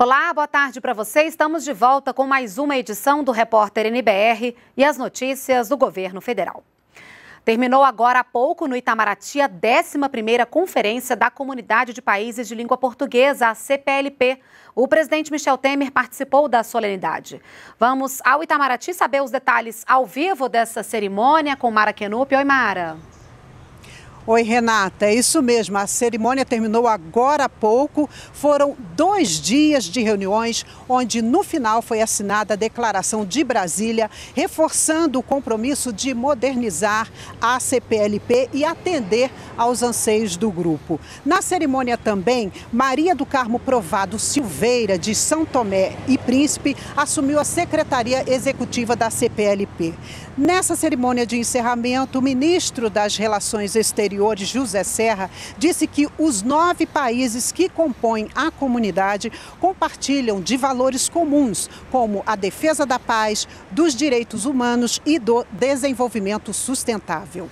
Olá, boa tarde para você. Estamos de volta com mais uma edição do Repórter NBR e as notícias do governo federal. Terminou agora há pouco no Itamaraty a 11ª Conferência da Comunidade de Países de Língua Portuguesa, a CPLP. O presidente Michel Temer participou da solenidade. Vamos ao Itamaraty saber os detalhes ao vivo dessa cerimônia com Mara Kenup. Oi, Mara. Oi, Renata, é isso mesmo. A cerimônia terminou agora há pouco. Foram dois dias de reuniões, onde no final foi assinada a Declaração de Brasília, reforçando o compromisso de modernizar a CPLP e atender aos anseios do grupo. Na cerimônia também, Maria do Carmo Provado Silveira, de São Tomé e Príncipe, assumiu a Secretaria Executiva da CPLP. Nessa cerimônia de encerramento, o ministro das Relações Exteriores, Exteriores, José Serra, disse que os nove países que compõem a comunidade compartilham de valores comuns, como a defesa da paz, dos direitos humanos e do desenvolvimento sustentável.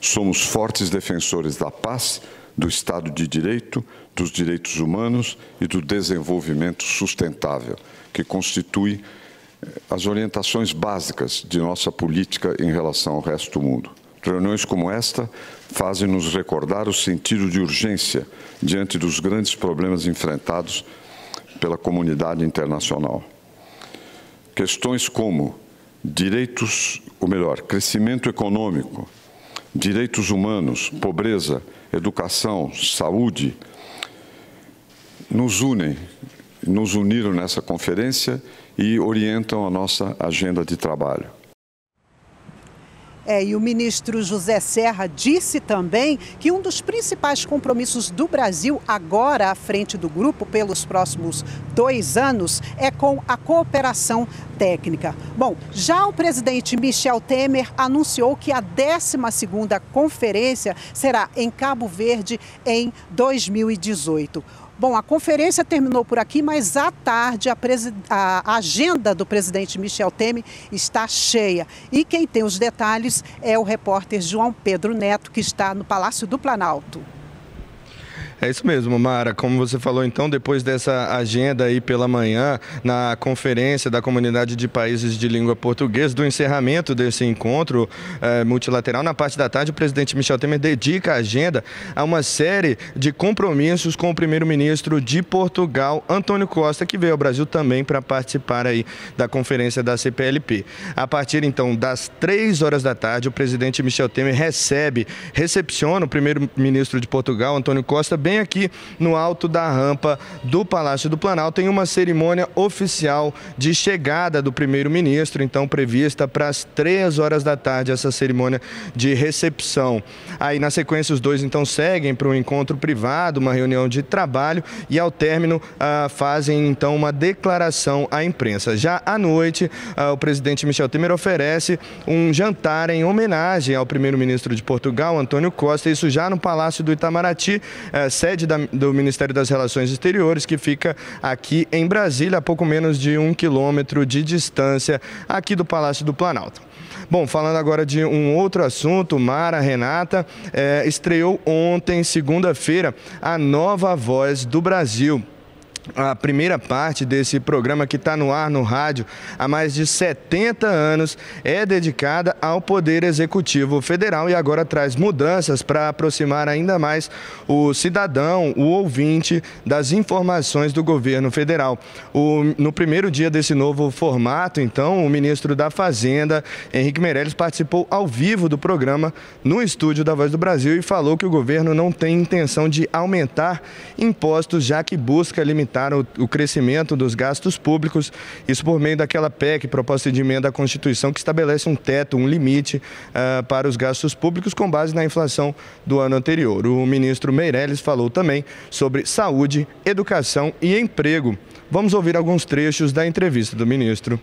Somos fortes defensores da paz, do Estado de Direito, dos direitos humanos e do desenvolvimento sustentável, que constitui eh, as orientações básicas de nossa política em relação ao resto do mundo. Reuniões como esta fazem-nos recordar o sentido de urgência diante dos grandes problemas enfrentados pela comunidade internacional. Questões como direitos, ou melhor, crescimento econômico, direitos humanos, pobreza, educação, saúde, nos unem, nos uniram nessa conferência e orientam a nossa agenda de trabalho. É, e o ministro José Serra disse também que um dos principais compromissos do Brasil, agora à frente do grupo, pelos próximos dois anos, é com a cooperação técnica. Bom, já o presidente Michel Temer anunciou que a 12ª conferência será em Cabo Verde em 2018. Bom, a conferência terminou por aqui, mas à tarde a, a, agenda do presidente Michel Temer está cheia. E quem tem os detalhes é o repórter João Pedro Neto, que está no Palácio do Planalto. É isso mesmo, Mara. Como você falou, então, depois dessa agenda aí pela manhã, na conferência da Comunidade de Países de Língua Portuguesa, do encerramento desse encontro eh, multilateral, na parte da tarde, o presidente Michel Temer dedica a agenda a uma série de compromissos com o primeiro-ministro de Portugal, Antônio Costa, que veio ao Brasil também para participar aí da conferência da CPLP. A partir, então, das três horas da tarde, o presidente Michel Temer recebe, recepciona o primeiro-ministro de Portugal, Antônio Costa, bem aqui no alto da rampa do Palácio do Planalto, tem uma cerimônia oficial de chegada do primeiro-ministro, então prevista para as três horas da tarde essa cerimônia de recepção. Aí na sequência os dois então seguem para um encontro privado, uma reunião de trabalho e ao término ah, fazem então uma declaração à imprensa. Já à noite, ah, o presidente Michel Temer oferece um jantar em homenagem ao primeiro-ministro de Portugal, Antônio Costa, isso já no Palácio do Itamaraty, eh, sede da, do Ministério das Relações Exteriores, que fica aqui em Brasília, a pouco menos de um quilômetro de distância aqui do Palácio do Planalto. Bom, falando agora de um outro assunto, Mara Renata é, estreou ontem, segunda-feira, a nova voz do Brasil a primeira parte desse programa que está no ar no rádio há mais de 70 anos é dedicada ao Poder Executivo Federal e agora traz mudanças para aproximar ainda mais o cidadão, o ouvinte, das informações do governo federal. O, no primeiro dia desse novo formato, então, o ministro da Fazenda, Henrique Meirelles, participou ao vivo do programa no estúdio da Voz do Brasil e falou que o governo não tem intenção de aumentar impostos, já que busca limitar o, o crescimento dos gastos públicos, isso por meio daquela PEC, proposta de emenda à Constituição, que estabelece um teto, um limite uh, para os gastos públicos com base na inflação do ano anterior. O ministro Meirelles falou também sobre saúde, educação e emprego. Vamos ouvir alguns trechos da entrevista do ministro.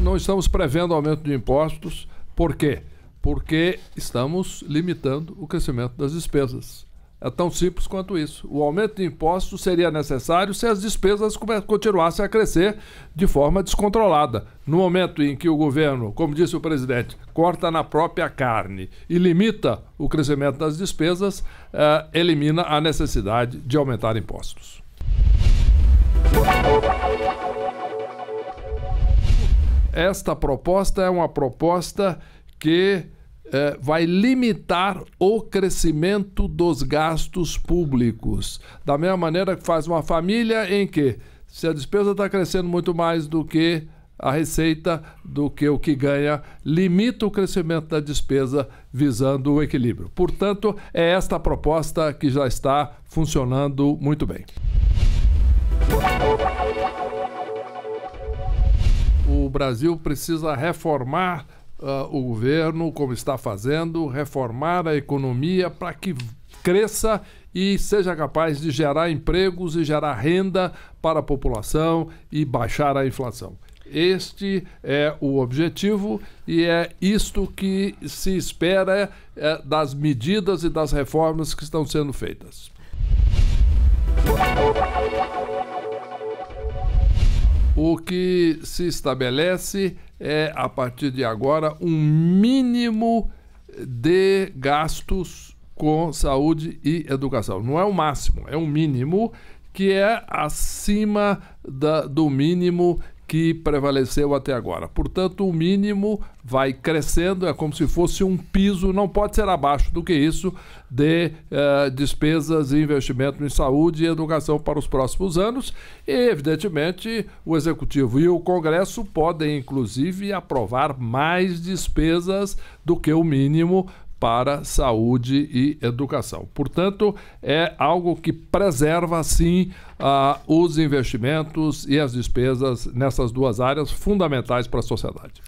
Não estamos prevendo aumento de impostos, por quê? porque estamos limitando o crescimento das despesas. É tão simples quanto isso. O aumento de impostos seria necessário se as despesas continuassem a crescer de forma descontrolada. No momento em que o governo, como disse o presidente, corta na própria carne e limita o crescimento das despesas, eh, elimina a necessidade de aumentar impostos. Esta proposta é uma proposta que é, vai limitar o crescimento dos gastos públicos. Da mesma maneira que faz uma família em que, se a despesa está crescendo muito mais do que a receita, do que o que ganha, limita o crescimento da despesa visando o equilíbrio. Portanto, é esta a proposta que já está funcionando muito bem. O Brasil precisa reformar uh, o governo, como está fazendo, reformar a economia para que cresça e seja capaz de gerar empregos e gerar renda para a população e baixar a inflação. Este é o objetivo e é isto que se espera é, das medidas e das reformas que estão sendo feitas. O que se estabelece é, a partir de agora, um mínimo de gastos com saúde e educação. Não é o máximo, é um mínimo que é acima da, do mínimo que prevaleceu até agora. Portanto, o mínimo vai crescendo, é como se fosse um piso, não pode ser abaixo do que isso, de uh, despesas e investimento em saúde e educação para os próximos anos. E, evidentemente, o Executivo e o Congresso podem, inclusive, aprovar mais despesas do que o mínimo para saúde e educação. Portanto, é algo que preserva, sim, uh, os investimentos e as despesas nessas duas áreas fundamentais para a sociedade.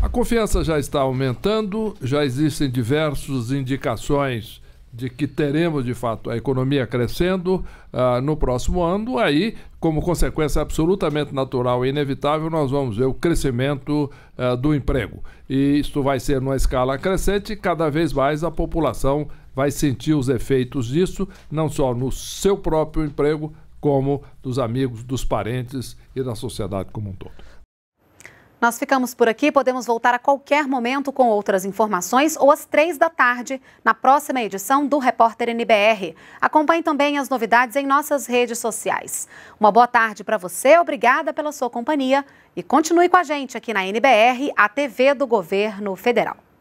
A confiança já está aumentando, já existem diversas indicações de que teremos de fato a economia crescendo uh, no próximo ano, aí, como consequência absolutamente natural e inevitável, nós vamos ver o crescimento uh, do emprego. E isso vai ser numa escala crescente, cada vez mais a população vai sentir os efeitos disso, não só no seu próprio emprego, como dos amigos, dos parentes e da sociedade como um todo. Nós ficamos por aqui, podemos voltar a qualquer momento com outras informações ou às três da tarde, na próxima edição do Repórter NBR. Acompanhe também as novidades em nossas redes sociais. Uma boa tarde para você, obrigada pela sua companhia e continue com a gente aqui na NBR, a TV do Governo Federal.